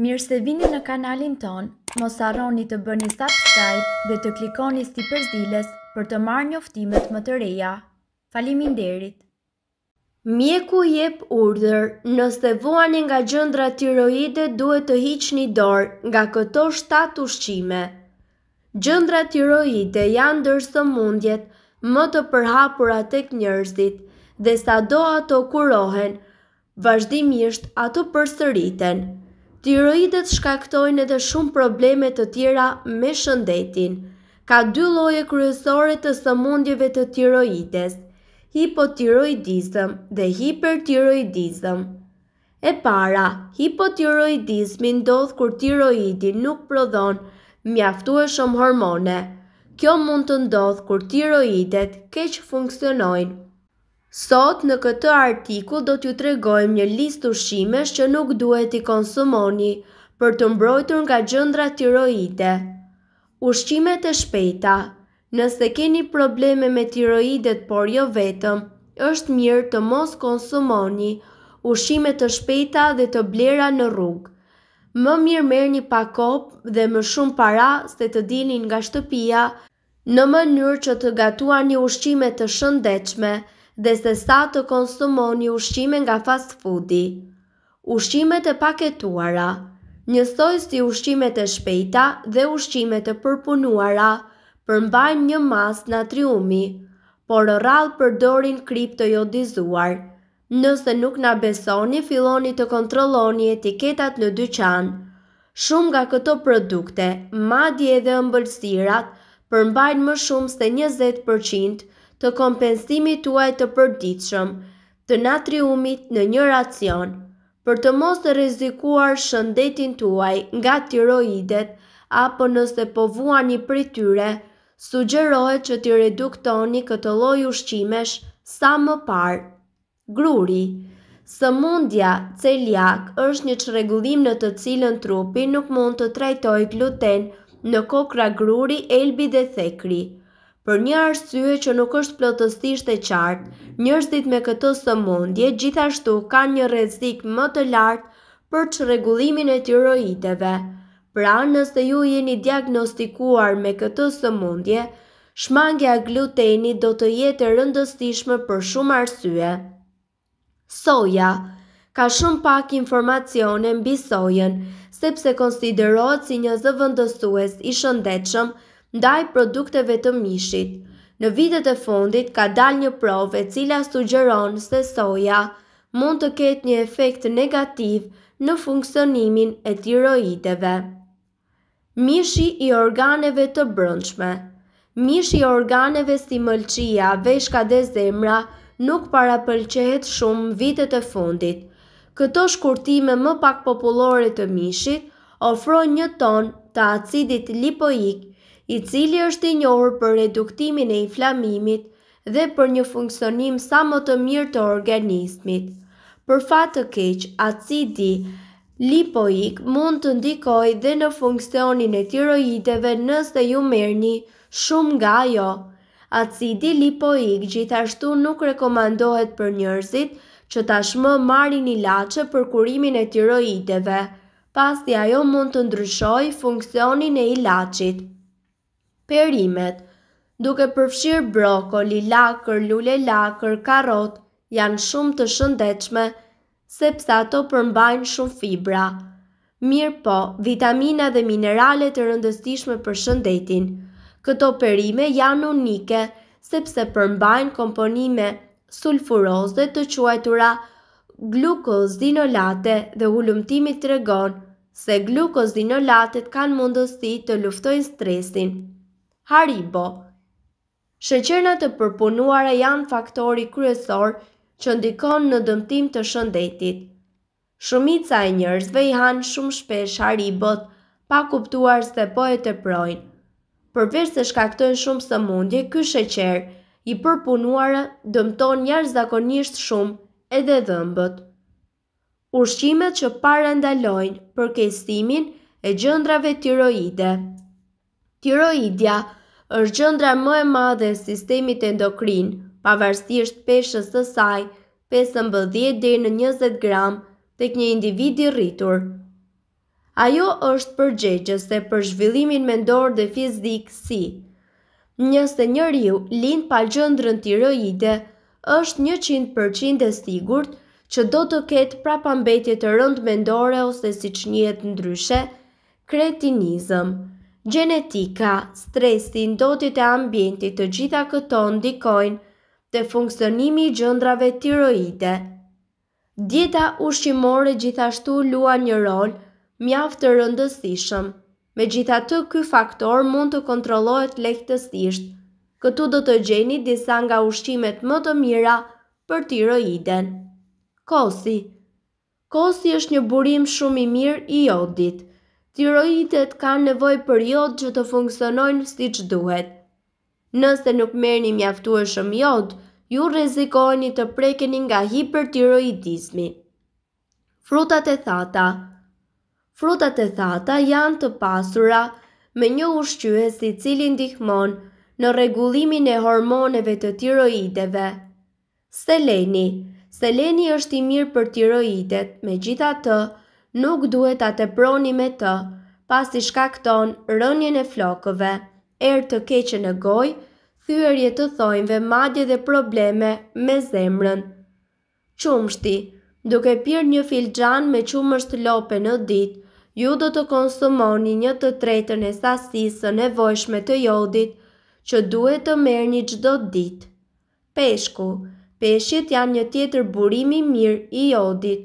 Mirë se vini në kanalin ton, mos arroni të bëni subscribe dhe të klikoni sti përzilës për të marrë një më të reja. Falimin derit! Mjeku jep urdër, nëse vuani nga gjëndra tiroide duhet të hiqni një dorë nga këto 7 ushqime. Gjëndra tiroide janë dërso mundjet më të përhapura tek kënjërzit dhe sa do ato kurohen, vazhdimisht ato përsëriten. Tiroidet shkaktojnë edhe shumë probleme të tjera me shëndetin. Ka dy loje kryesore të sëmundjeve të tiroides, hipotiroidizm dhe hipertiroidizm. E para, hipotiroidizmi ndodhë kur tiroidi nuk prodhon mjaftu e shumë hormone. Kjo mund të ndodhë kur tiroidet keqë funksionojnë Sot në këtë artikull do t'ju tregojmë një listë ushqimesh që nuk duhet i konsumoni për të mbrojtur nga gjëndra tiroide. Ushqimet e shpejta. Nëse keni probleme me tiroidet, por jo vetëm, është mirë të mos konsumoni ushqime të shpejta dhe të blera në rrugë. Më mirë merrni pak kop dhe më shumë para se të dilni nga shtëpia në mënyrë që të gatuani ushqime të shëndetshme dhe se sa të konsumoni ushqime nga fast foodi. Ushqimet e paketuara, njësoj si ushqimet e shpejta dhe ushqimet e përpunuara, përmbajnë një mas natriumi, por rral përdorin jodizuar, Nëse nuk na besoni, filloni të kontrolloni etiketat në dyqan. Shumë nga këto produkte, madje edhe ëmbëlsirat, përmbajnë më shumë se 20% të kompensimit tuaj të përditshëm të natriumit në një racion për të mos të rrezikuar shëndetin tuaj nga tiroidet apo nëse po vuani prej tyre, sugjerohet që t'i reduktoni këtë lloj ushqimesh sa më parë. Gruri Sëmundja celiak është një qregullim në të cilën trupi nuk mund të trajtoj gluten në kokra gruri, elbi dhe thekri. Për një arsye që nuk është plotësisht e qartë, njerëzit me këtë së mundje gjithashtu ka një rezik më të lartë për që regullimin e tiroideve. Pra nëse ju jeni diagnostikuar me këtë së mundje, shmangja gluteni do të jetë rëndësishme për shumë arsye. Soja Ka shumë pak informacione mbi sojen, sepse konsiderohet si një zëvëndësues i shëndechëm ndaj produkteve të mishit. Në vitet e fundit ka dal një prove e cila sugjeron se soja mund të ketë një efekt negativ në funksionimin e tiroideve. Mishi i organeve të brëndshme. Mishi i organeve si mëlçia, veshka dhe zemra nuk para pëlqehet shumë vitet e fundit. Këto shkurtime më pak popullore të mishit ofrojnë një ton të acidit lipoik i cili është i njohur për reduktimin e inflamimit dhe për një funksionim sa më të mirë të organismit. Për fat të keq, acidi lipoik mund të ndikoj dhe në funksionin e tiroideve nëse ju një shumë nga jo. Acidi lipoik gjithashtu nuk rekomandohet për njërzit që tashmë marrin i lache për kurimin e tiroideve, pasi ajo mund të ndryshoj funksionin e lachit perimet, duke përfshirë brokoli, lakër, lule lakër, karot, janë shumë të shëndechme, sepse ato përmbajnë shumë fibra. Mirë po, vitamina dhe minerale të rëndësishme për shëndetin. Këto perime janë unike, sepse përmbajnë komponime sulfuroze të quajtura glukozinolate dhe ullumtimit të regon se glukozinolatet kanë mundësi të luftojnë stresin, Haribo. Sheqerna të përpunuara janë faktori kryesor që ndikon në dëmtim të shëndetit. Shumica e njërzve i hanë shumë shpesh haribot, pa kuptuar se po e të projnë. Përveç se shkaktojnë shumë së mundje, ky sheqer i përpunuara dëmton njërz zakonisht shumë edhe dhëmbët. Ushqimet që parë ndalojnë për kestimin e gjëndrave tiroide. Tiroidja është gjëndra më e madhe e sistemit endokrin, pavarësisht peshës të saj, 15 dhe në 20 gram, të kënjë individi rritur. Ajo është përgjegjës e për zhvillimin mendor dhe fizik si. Njëse një riu lind pa gjëndrën tiroide, është 100% e sigurt që do të ketë prapambetje të rënd mendore ose si që njëtë ndryshe, Kretinizëm. Genetika, stresi, ndotit e ambientit të gjitha këto ndikojnë të funksionimi i gjëndrave tiroide. Dieta ushqimore gjithashtu lua një rol mjaftë të rëndësishëm. Me gjitha të ky faktor mund të kontrolohet lehtësisht. Këtu do të gjeni disa nga ushqimet më të mira për tiroiden. Kosi Kosi është një burim shumë i mirë i jodit tiroidet kanë nevoj jod që të funksionojnë si që duhet. Nëse nuk merë një mjaftu e shumë jod, ju rezikojni të prekeni nga hipertiroidizmi. Frutat e thata Frutat e thata janë të pasura me një ushqyhe si cilin dihmon në regullimin e hormoneve të tiroideve. Seleni Seleni është i mirë për tiroidet, me gjitha të, nuk duhet a të proni me të, pas i shkakton rënjën e flokëve, erë të keqen e gojë, thyërje të thojnëve madje dhe probleme me zemrën. Qumshti, duke pyrë një gjanë me qumësht lope në ditë, ju do të konsumoni një të tretën e sasisë nevojshme të jodit që duhet të merë një gjdo ditë. Peshku, peshjet janë një tjetër burimi mirë i jodit,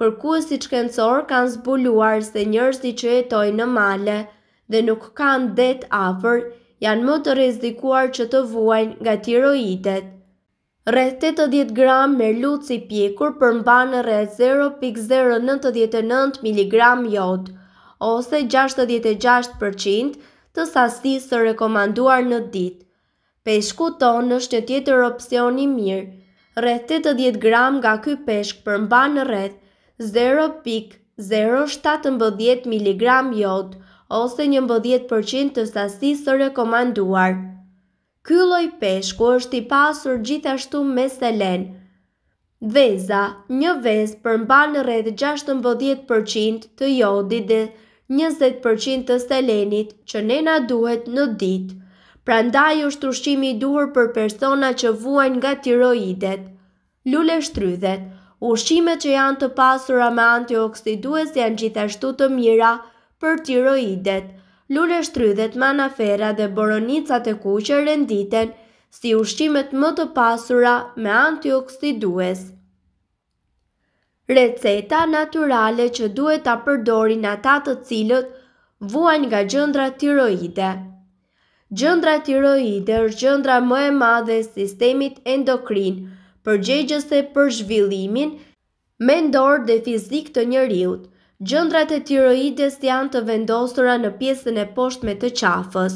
Kërkuesi si qkencor kanë zbuluar se njërësi që jetoj në male dhe nuk kanë det afer, janë më të rezikuar që të vuajnë nga tiroidet. Rreth 80 gram lutë i pjekur përmban rreth 0.099 mg jod ose 66% të sasisë së rekomanduar në ditë. Peshku tonë është një tjetër opsion i mirë. Rreth 80 gram nga ky peshk përmban rreth 0.017 mg jod ose 11% të sasisë të rekomanduar. Ky lloj peshku është i pasur gjithashtu me selen. Veza, një vezë përmban rreth 16% të jodit dhe 20% të selenit që ne na duhet në ditë. Prandaj është ushqimi i duhur për persona që vuajnë nga tiroidet. Lule shtrydhet. Ushqimet që janë të pasura me antioksidues janë gjithashtu të mira për tiroidet. Lule shtrydhet me dhe boronicat e kuqe renditen si ushqimet më të pasura me antioksidues. Receta naturale që duhet të përdori në tatë të cilët vuajnë nga gjëndra tiroide. Gjëndra tiroide është gjëndra më e madhe sistemit endokrinë, përgjegjës dhe për zhvillimin, me ndorë dhe fizik të njëriut. Gjëndrat e tiroides janë të vendosura në pjesën e posht me të qafës.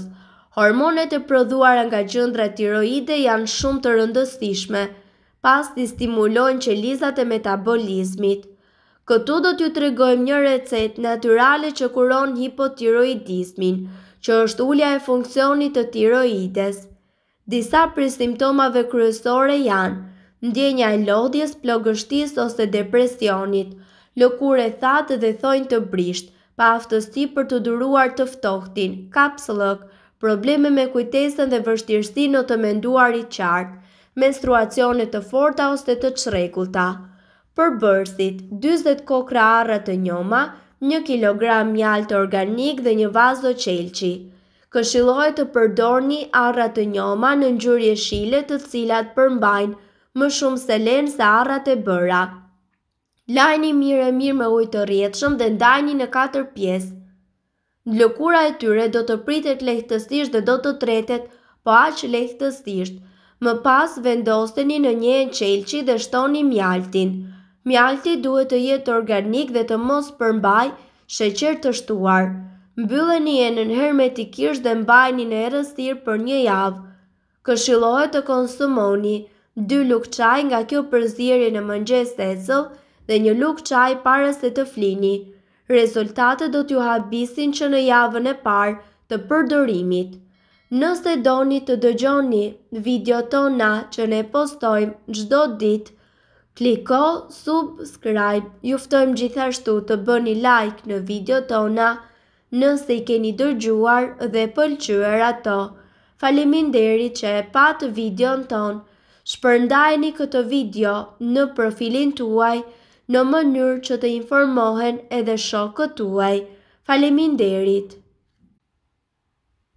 Hormonet e prodhuar nga gjëndrat tiroide janë shumë të rëndësishme, pas të stimulojnë që lizat e metabolizmit. Këtu do t'ju të një recet naturale që kuron hipotiroidismin, që është ullja e funksionit të tiroides. Disa për simptomave kryesore janë, ndjenja e lodhjes, plogështis ose depresionit, lëkure thatë dhe thojnë të brisht, pa aftësi për të duruar të ftohtin, kapsëllëk, probleme me kujtesën dhe vështirësi në të menduar i qartë, menstruacione të forta ose të qrekulta. Për bërësit, 20 kokra arra të njoma, 1 kg mjalt organik dhe një vazo qelqi. Këshilohet të përdorni arra të njoma në njërje shile të cilat përmbajnë më shumë se lenë se arrat e bëra. Lajni mirë e mirë me ujtë rjetëshëm dhe ndajni në 4 pjesë. Lëkura e tyre do të pritet lehtësisht dhe do të tretet, po aqë lehtësisht. Më pas vendosteni në një qelqi dhe shtoni mjaltin. Mjalti duhet të jetë organik dhe të mos përmbaj sheqer të shtuar. Mbylleni enën hermetikisht dhe mbajni në erëstir për një javë. Këshilohet të konsumoni dy lukë qaj nga kjo përzirje në mëngjes të ezëll dhe një lukë qaj para se të flini. Rezultate do t'ju habisin që në javën e parë të përdorimit. Nëse doni të dëgjoni video tona që ne postojmë gjdo dit, kliko subscribe, juftojmë gjithashtu të bëni like në video tona nëse i keni dërgjuar dhe pëlqyër ato. Falimin deri që e patë video në tonë, shpërndajni këtë video në profilin tuaj në mënyrë që të informohen edhe shokët tuaj. Faleminderit.